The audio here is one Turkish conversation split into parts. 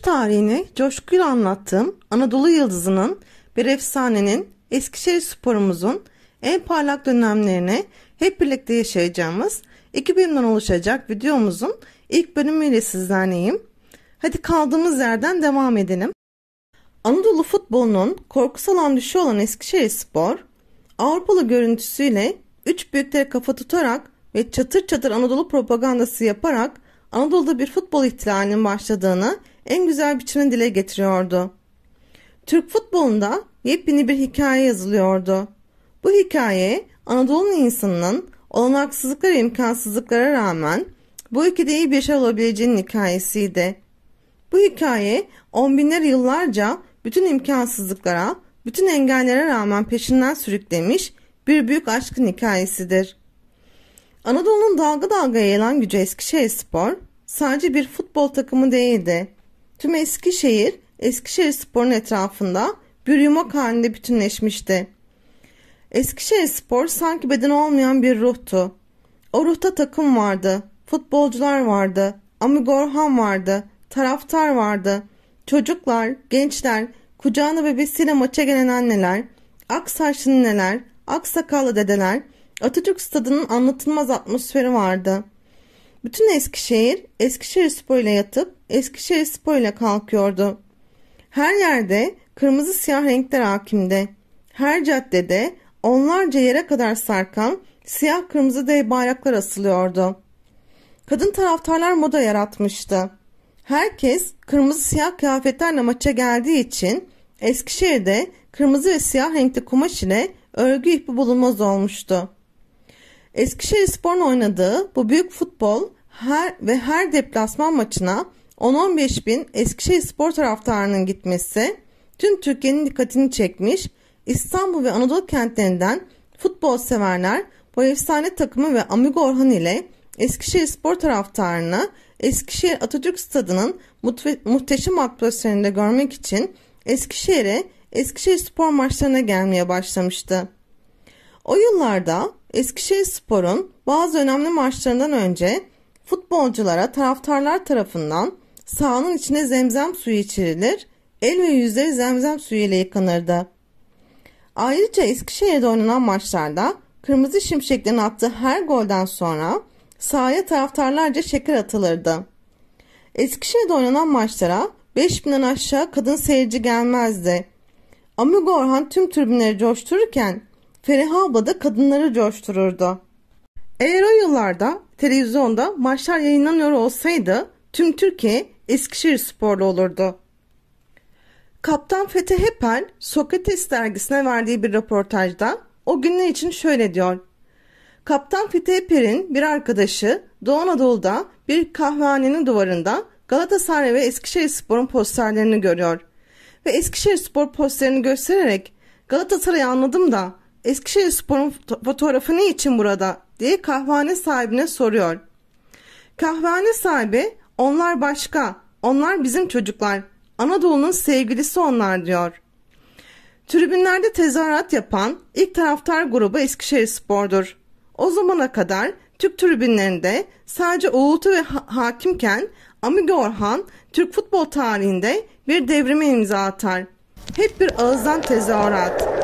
Kuruluş tarihini coşkuyla anlattığım Anadolu Yıldızı'nın bir efsanenin Eskişehir sporumuzun en parlak dönemlerini hep birlikte yaşayacağımız 2000'den oluşacak videomuzun ilk bölümüyle sizlerleyim. Hadi kaldığımız yerden devam edelim. Anadolu futbolunun korkusal salan düşü olan Eskişehir Spor, Avrupalı görüntüsüyle üç büyüklere kafa tutarak ve çatır çatır Anadolu propagandası yaparak Anadolu'da bir futbol ihtilalinin başladığını en güzel biçimde dile getiriyordu. Türk futbolunda yepyeni bir hikaye yazılıyordu. Bu hikaye Anadolu'nun insanının olanaksızlıklara imkansızlıklara rağmen bu ülkede iyi bir şey olabileceğinin hikayesiydi. Bu hikaye on binler yıllarca bütün imkansızlıklara, bütün engellere rağmen peşinden sürüklemiş bir büyük aşkın hikayesidir. Anadolu'nun dalga dalga yayılan gücü Eskişehir Spor sadece bir futbol takımı değildi. Tüm Eskişehir, Eskişehir Spor'un etrafında bir yumak halinde bütünleşmişti. Eskişehir Spor sanki beden olmayan bir ruhtu. O ruhta takım vardı, futbolcular vardı, Amigorhan vardı, taraftar vardı. Çocuklar, gençler, kucağına bebesiyle maça gelen anneler, ak saçlı neler, ak sakallı dedeler, Atatürk stadının anlatılmaz atmosferi vardı.'' Bütün Eskişehir, Eskişehir Spor ile yatıp Eskişehir Spor ile kalkıyordu. Her yerde kırmızı siyah renkler hakimdi. Her caddede onlarca yere kadar sarkan siyah kırmızı dev bayraklar asılıyordu. Kadın taraftarlar moda yaratmıştı. Herkes kırmızı siyah kıyafetlerle maça geldiği için Eskişehir'de kırmızı ve siyah renkli kumaş ile örgü ipi bulunmaz olmuştu. Eskişehir Spor'un oynadığı bu büyük futbol her ve her deplasman maçına 10-15 bin Eskişehir spor taraftarının gitmesi tüm Türkiye'nin dikkatini çekmiş. İstanbul ve Anadolu kentlerinden futbol severler bu efsane takımı ve Amigo Orhan ile Eskişehir spor taraftarını Eskişehir Atatürk Stadı'nın muhteşem atmosferinde görmek için Eskişehir'e Eskişehir spor maçlarına gelmeye başlamıştı. O yıllarda Eskişehir Spor'un bazı önemli maçlarından önce Futbolculara taraftarlar tarafından sahanın içine zemzem suyu içirilir, el ve yüzleri zemzem suyu ile yıkanırdı. Ayrıca Eskişehir'de oynanan maçlarda Kırmızı Şimşek'ten attığı her golden sonra sahaya taraftarlarca şeker atılırdı. Eskişehir'de oynanan maçlara 5000'den aşağı kadın seyirci gelmezdi. Amigo Orhan tüm tribünleri coştururken Feriha abla da kadınları coştururdu. Eğer o yıllarda televizyonda maçlar yayınlanıyor olsaydı tüm Türkiye Eskişehir sporlu olurdu. Kaptan Fethi Hepel Sokrates dergisine verdiği bir röportajda o günler için şöyle diyor. Kaptan Fethi Hepel'in bir arkadaşı Doğu Anadolu'da bir kahvehanenin duvarında Galatasaray ve Eskişehir Spor'un posterlerini görüyor. Ve Eskişehir Spor posterini göstererek Galatasaray'ı anladım da Eskişehir Spor'un fotoğrafı ne için burada diye kahvehane sahibine soruyor. Kahvehane sahibi onlar başka, onlar bizim çocuklar, Anadolu'nun sevgilisi onlar diyor. Tribünlerde tezahürat yapan ilk taraftar grubu Eskişehir Spor'dur. O zamana kadar Türk tribünlerinde sadece uğultu ve ha- hakimken Amigo Orhan Türk futbol tarihinde bir devrime imza atar. Hep bir ağızdan tezahürat.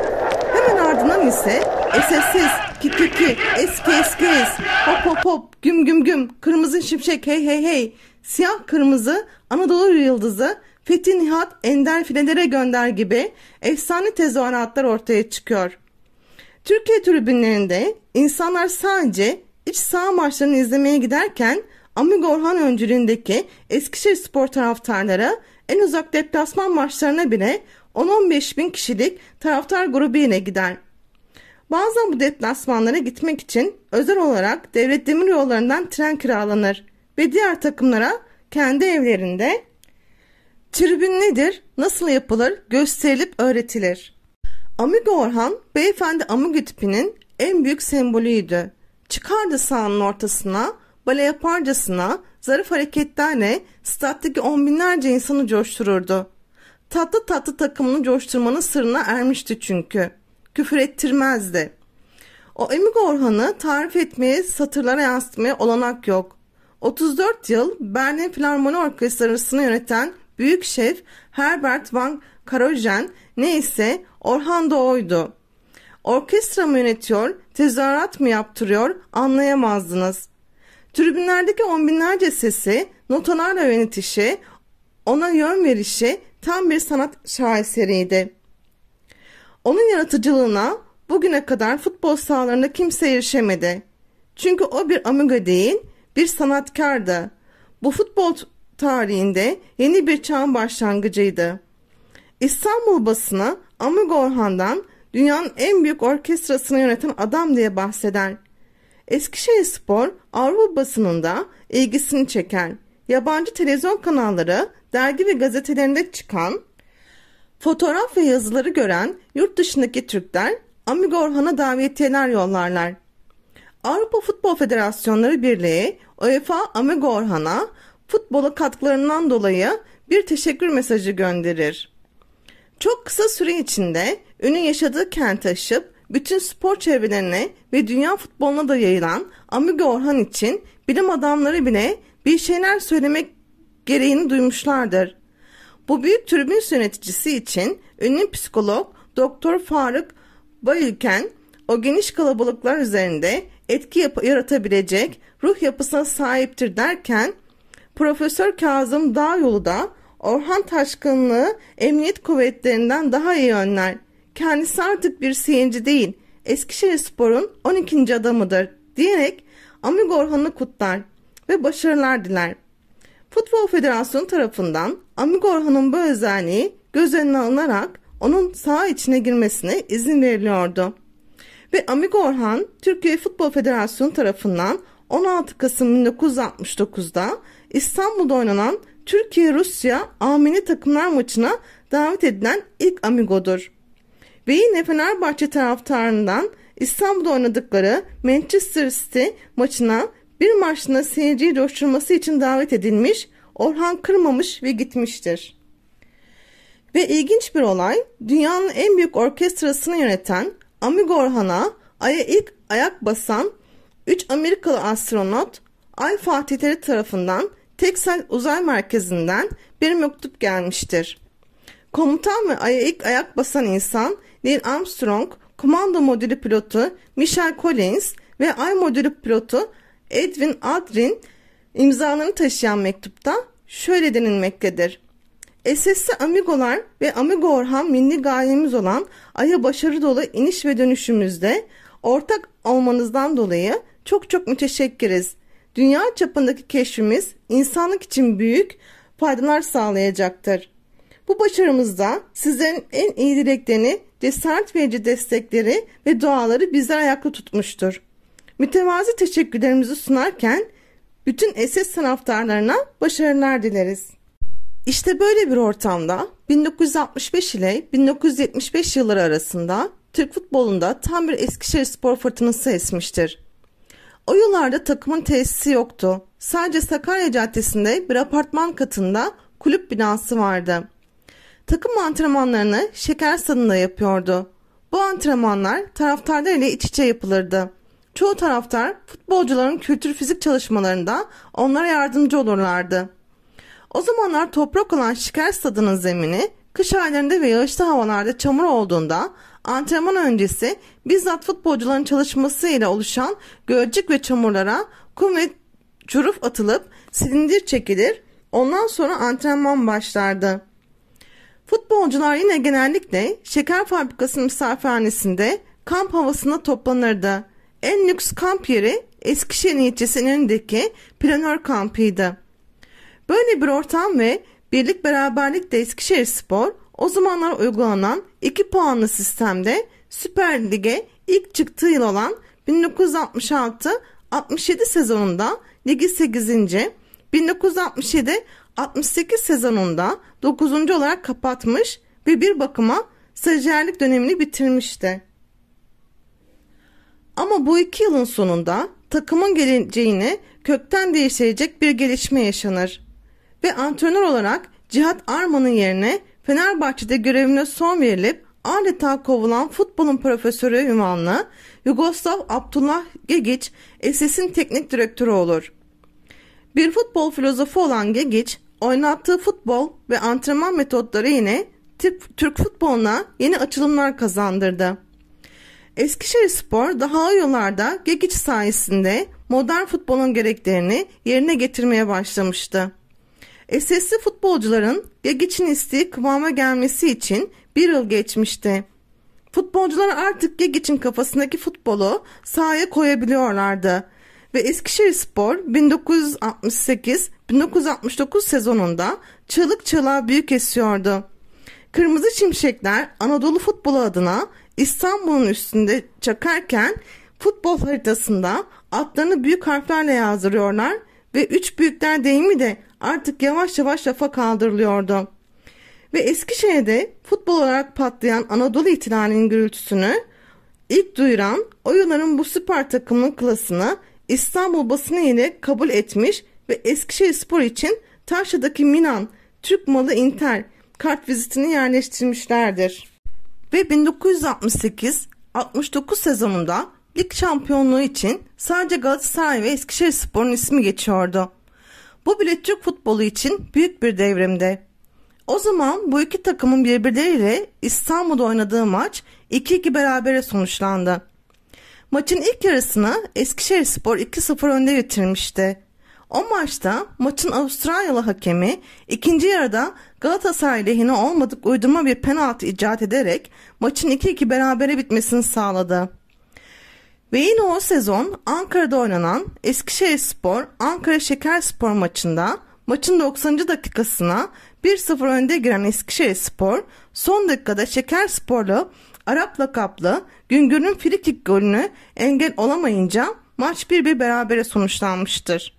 Adam ise esessiz, kiki kiki, eski eski es, hop hop hop, güm güm güm, kırmızı şimşek hey hey hey, siyah kırmızı, Anadolu yıldızı, Fethi Nihat, Ender Filelere gönder gibi efsane tezahüratlar ortaya çıkıyor. Türkiye tribünlerinde insanlar sadece iç saha maçlarını izlemeye giderken Amigo Orhan öncülüğündeki Eskişehir spor taraftarları en uzak deplasman maçlarına bile 10-15 bin kişilik taraftar grubu yine gider. Bazen bu deplasmanlara gitmek için özel olarak devlet demir yollarından tren kiralanır ve diğer takımlara kendi evlerinde tribün nedir, nasıl yapılır gösterilip öğretilir. Amigo Orhan, beyefendi Amigo tipinin en büyük sembolüydü. Çıkardı sahanın ortasına, bale yaparcasına, zarif hareketlerle stattaki on binlerce insanı coştururdu. Tatlı tatlı takımını coşturmanın sırrına ermişti çünkü.'' küfür ettirmezdi. O Emik Orhan'ı tarif etmeye, satırlara yansıtmaya olanak yok. 34 yıl Berlin Filarmoni Orkestrası'nı yöneten büyük şef Herbert van Karajan neyse Orhan da oydu. Orkestra mı yönetiyor, tezahürat mı yaptırıyor anlayamazdınız. Tribünlerdeki on binlerce sesi, notalarla yönetişi, ona yön verişi tam bir sanat şaheseriydi.'' Onun yaratıcılığına bugüne kadar futbol sahalarında kimse erişemedi. Çünkü o bir amiga değil, bir sanatkardı. Bu futbol tarihinde yeni bir çağın başlangıcıydı. İstanbul basını Amiga Orhan'dan dünyanın en büyük orkestrasını yöneten adam diye bahseder. Eskişehir Spor Avrupa basınında ilgisini çeker. Yabancı televizyon kanalları, dergi ve gazetelerinde çıkan Fotoğraf ve yazıları gören yurt dışındaki Türkler Amigo Orhan'a davetiyeler yollarlar. Avrupa Futbol Federasyonları Birliği UEFA Amigo Orhan'a futbola katkılarından dolayı bir teşekkür mesajı gönderir. Çok kısa süre içinde ünü yaşadığı kente aşıp bütün spor çevrelerine ve dünya futboluna da yayılan Amigo Orhan için bilim adamları bile bir şeyler söylemek gereğini duymuşlardır. Bu büyük tribün yöneticisi için ünlü psikolog Doktor Faruk Bayülken o geniş kalabalıklar üzerinde etki yap- yaratabilecek ruh yapısına sahiptir derken Profesör Kazım Dağyolu da Orhan Taşkınlı emniyet kuvvetlerinden daha iyi önler. Kendisi artık bir seyirci değil, Eskişehir Spor'un 12. adamıdır diyerek Amigo Orhan'ı kutlar ve başarılar diler. Futbol Federasyonu tarafından Amigo Orhan'ın bu özelliği göz önüne alınarak onun saha içine girmesine izin veriliyordu. Ve Amigo Orhan Türkiye Futbol Federasyonu tarafından 16 Kasım 1969'da İstanbul'da oynanan Türkiye-Rusya amini takımlar maçına davet edilen ilk Amigo'dur. Ve yine Fenerbahçe taraftarından İstanbul'da oynadıkları Manchester City maçına bir marşına seyirciyi coşturması için davet edilmiş, Orhan kırmamış ve gitmiştir. Ve ilginç bir olay, dünyanın en büyük orkestrasını yöneten Amigo Orhan'a Ay'a ilk ayak basan 3 Amerikalı astronot Ay Fatihleri tarafından Texel Uzay Merkezi'nden bir mektup gelmiştir. Komutan ve Ay'a ilk ayak basan insan Neil Armstrong, komando modülü pilotu Michael Collins ve Ay modülü pilotu Edwin Adrin imzalarını taşıyan mektupta şöyle denilmektedir. SS'li Amigolar ve Amigo Orhan milli gayemiz olan Ay'a başarı dolu iniş ve dönüşümüzde ortak olmanızdan dolayı çok çok müteşekkiriz. Dünya çapındaki keşfimiz insanlık için büyük faydalar sağlayacaktır. Bu başarımızda sizlerin en iyi dileklerini, cesaret verici destekleri ve duaları bizler ayakta tutmuştur. Mütevazi teşekkürlerimizi sunarken bütün SS taraftarlarına başarılar dileriz. İşte böyle bir ortamda 1965 ile 1975 yılları arasında Türk futbolunda tam bir Eskişehir spor fırtınası esmiştir. O yıllarda takımın tesisi yoktu. Sadece Sakarya Caddesi'nde bir apartman katında kulüp binası vardı. Takım antrenmanlarını şeker stadında yapıyordu. Bu antrenmanlar taraftarlar ile iç içe yapılırdı. Çoğu taraftar futbolcuların kültür fizik çalışmalarında onlara yardımcı olurlardı. O zamanlar toprak olan Şiker Stadı'nın zemini kış aylarında ve yağışlı havalarda çamur olduğunda antrenman öncesi bizzat futbolcuların çalışması ile oluşan gölcük ve çamurlara kum ve curuf atılıp silindir çekilir ondan sonra antrenman başlardı. Futbolcular yine genellikle şeker fabrikasının misafirhanesinde kamp havasında toplanırdı. En lüks kamp yeri Eskişehir ilçesinin önündeki planör kampıydı. Böyle bir ortam ve birlik beraberlik de Eskişehir Spor o zamanlar uygulanan 2 puanlı sistemde Süper Lig'e ilk çıktığı yıl olan 1966-67 sezonunda ligi 8. 1967-68 sezonunda 9. olarak kapatmış ve bir bakıma stajyerlik dönemini bitirmişti. Ama bu iki yılın sonunda takımın geleceğini kökten değiştirecek bir gelişme yaşanır. Ve antrenör olarak Cihat Arman'ın yerine Fenerbahçe'de görevine son verilip adeta kovulan futbolun profesörü ünvanlı Yugoslav Abdullah Gegiç SS'in teknik direktörü olur. Bir futbol filozofu olan Gegiç oynattığı futbol ve antrenman metotları yine Türk futboluna yeni açılımlar kazandırdı. Eskişehir Spor daha o yıllarda Gegiç sayesinde modern futbolun gereklerini yerine getirmeye başlamıştı. Esesli futbolcuların Gegic'in istediği kıvama gelmesi için bir yıl geçmişti. Futbolcular artık Gegic'in kafasındaki futbolu sahaya koyabiliyorlardı. Ve Eskişehir Spor 1968-1969 sezonunda çığlık çığlığa büyük esiyordu. Kırmızı Şimşekler Anadolu futbolu adına İstanbul'un üstünde çakarken futbol haritasında adlarını büyük harflerle yazdırıyorlar ve üç büyükler deyimi de artık yavaş yavaş lafa kaldırılıyordu. Ve Eskişehir'de futbol olarak patlayan Anadolu ihtilalinin gürültüsünü ilk duyuran o yılların bu süper takımın klasını İstanbul basını ile kabul etmiş ve Eskişehir Spor için Taşya'daki Minan, Türk malı Inter kart vizitini yerleştirmişlerdir ve 1968 69 sezonunda lig şampiyonluğu için sadece Galatasaray ve Eskişehirspor'un ismi geçiyordu. Bu bile Türk futbolu için büyük bir devrimdi. O zaman bu iki takımın birbirleriyle İstanbul'da oynadığı maç 2-2 berabere sonuçlandı. Maçın ilk yarısını Eskişehirspor 2-0 önde getirmişti. O maçta maçın Avustralyalı hakemi ikinci yarıda Galatasaray lehine olmadık uydurma bir penaltı icat ederek maçın 2-2 berabere bitmesini sağladı. Ve yine o sezon Ankara'da oynanan Eskişehir Spor Ankara Şeker Spor maçında maçın 90. dakikasına 1-0 önde giren Eskişehir Spor son dakikada Şeker Sporlu Arap lakaplı Güngör'ün frikik golünü engel olamayınca maç 1-1 berabere sonuçlanmıştır.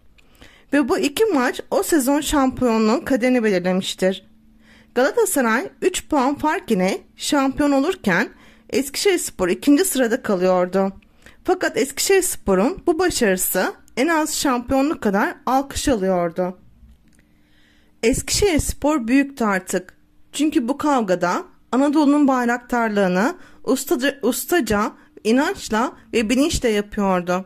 Ve bu iki maç o sezon şampiyonluğun kaderini belirlemiştir. Galatasaray 3 puan fark ile şampiyon olurken Eskişehirspor ikinci sırada kalıyordu. Fakat Eskişehirspor'un bu başarısı en az şampiyonluk kadar alkış alıyordu. Eskişehirspor büyüktü artık. Çünkü bu kavgada Anadolu'nun bayraktarlığını ustaca, ustaca inançla ve bilinçle yapıyordu.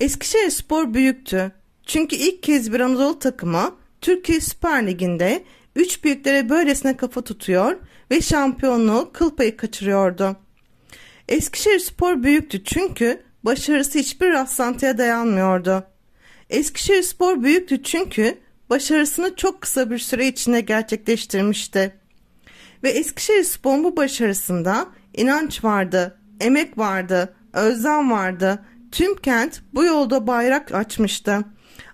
Eskişehirspor büyüktü. Çünkü ilk kez bir Anadolu takımı Türkiye Süper Ligi'nde Üç büyüklere böylesine kafa tutuyor ve şampiyonluğu kıl payı kaçırıyordu. Eskişehir Spor büyüktü çünkü başarısı hiçbir rastlantıya dayanmıyordu. Eskişehir Spor büyüktü çünkü başarısını çok kısa bir süre içinde gerçekleştirmişti. Ve Eskişehir Spor'un bu başarısında inanç vardı, emek vardı, özlem vardı. Tüm kent bu yolda bayrak açmıştı.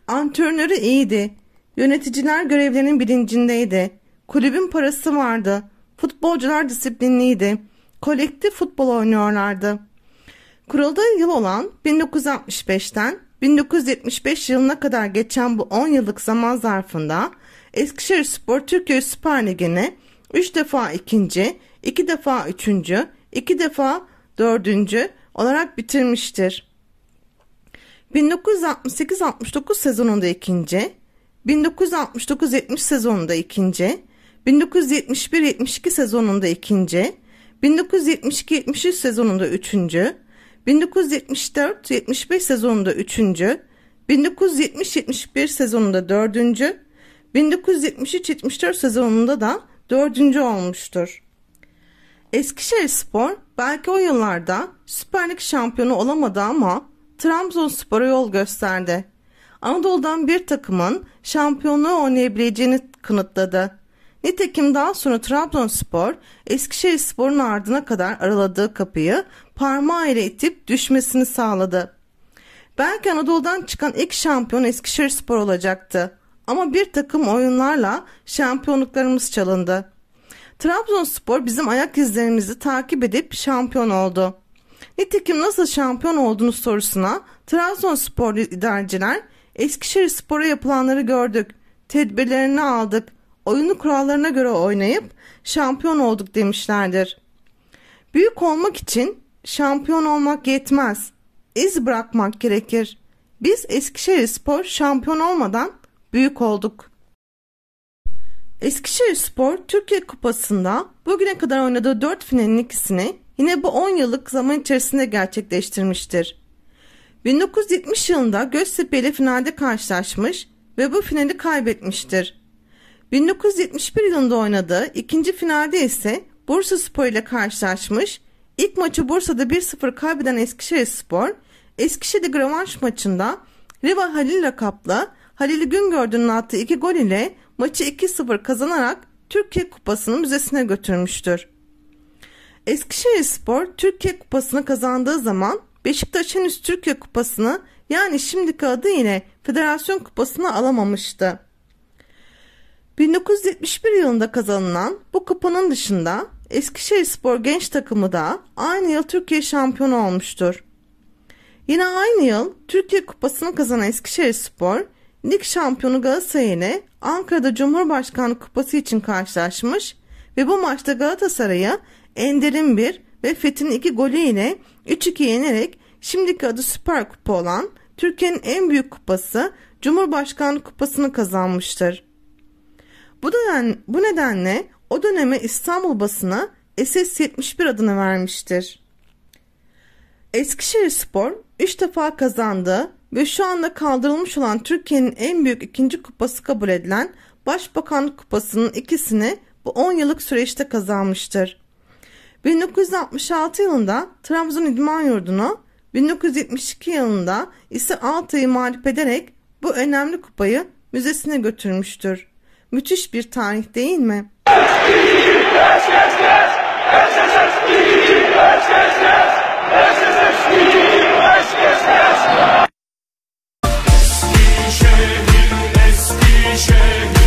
Antrenörü iyiydi, Yöneticiler görevlerinin bilincindeydi. Kulübün parası vardı. Futbolcular disiplinliydi. Kolektif futbol oynuyorlardı. Kurulduğu yıl olan 1965'ten 1975 yılına kadar geçen bu 10 yıllık zaman zarfında Eskişehir Spor Türkiye Süper Ligi'ni 3 defa ikinci, 2 defa üçüncü, 2 defa dördüncü olarak bitirmiştir. 1968-69 sezonunda ikinci, 1969-70 sezonunda ikinci, 1971-72 sezonunda ikinci, 1972-73 sezonunda üçüncü, 1974-75 sezonunda üçüncü, 1970-71 sezonunda dördüncü, 1973-74 sezonunda da dördüncü olmuştur. Eskişehir Spor belki o yıllarda Süper Lig şampiyonu olamadı ama Trabzonspor'a yol gösterdi. Anadolu'dan bir takımın şampiyonluğu oynayabileceğini kanıtladı. Nitekim daha sonra Trabzonspor Eskişehirspor'un ardına kadar araladığı kapıyı parmağı ile itip düşmesini sağladı. Belki Anadolu'dan çıkan ilk şampiyon Eskişehirspor olacaktı. Ama bir takım oyunlarla şampiyonluklarımız çalındı. Trabzonspor bizim ayak izlerimizi takip edip şampiyon oldu. Nitekim nasıl şampiyon olduğunu sorusuna Trabzonspor idareciler Eskişehir Spor'a yapılanları gördük. Tedbirlerini aldık. Oyunu kurallarına göre oynayıp şampiyon olduk demişlerdir. Büyük olmak için şampiyon olmak yetmez. İz bırakmak gerekir. Biz Eskişehir Spor şampiyon olmadan büyük olduk. Eskişehir Spor Türkiye Kupası'nda bugüne kadar oynadığı 4 finalin ikisini yine bu 10 yıllık zaman içerisinde gerçekleştirmiştir. 1970 yılında Göztepe ile finalde karşılaşmış ve bu finali kaybetmiştir. 1971 yılında oynadığı ikinci finalde ise Bursa Spor ile karşılaşmış. İlk maçı Bursa'da 1-0 kaybeden Eskişehir Spor, Eskişehir'de Gravanş maçında Riva Halil lakapla Halil Güngördü'nün attığı iki gol ile maçı 2-0 kazanarak Türkiye Kupasını müzesine götürmüştür. Eskişehir Spor Türkiye Kupası'nı kazandığı zaman Beşiktaş'ın Türkiye Kupası'nı yani şimdiki adı yine Federasyon Kupası'nı alamamıştı. 1971 yılında kazanılan bu kupanın dışında Eskişehir Spor genç takımı da aynı yıl Türkiye şampiyonu olmuştur. Yine aynı yıl Türkiye Kupası'nı kazanan Eskişehir Spor, lig şampiyonu Galatasaray ile Ankara'da Cumhurbaşkanı Kupası için karşılaşmış ve bu maçta Galatasaray'a Ender'in bir ve Fethi'nin iki golü ile 3-2 yenerek şimdiki adı Süper Kupa olan Türkiye'nin en büyük kupası Cumhurbaşkanı Kupası'nı kazanmıştır. Bu, dönem, bu nedenle o döneme İstanbul basını SS-71 adını vermiştir. Eskişehir Spor 3 defa kazandı ve şu anda kaldırılmış olan Türkiye'nin en büyük ikinci kupası kabul edilen Başbakan Kupası'nın ikisini bu 10 yıllık süreçte kazanmıştır. 1966 yılında Trabzon İdman Yurdu'nu 1972 yılında ise Altay'ı mağlup ederek bu önemli kupayı müzesine götürmüştür. Müthiş bir tarih değil mi? Eskişehir, Eskişehir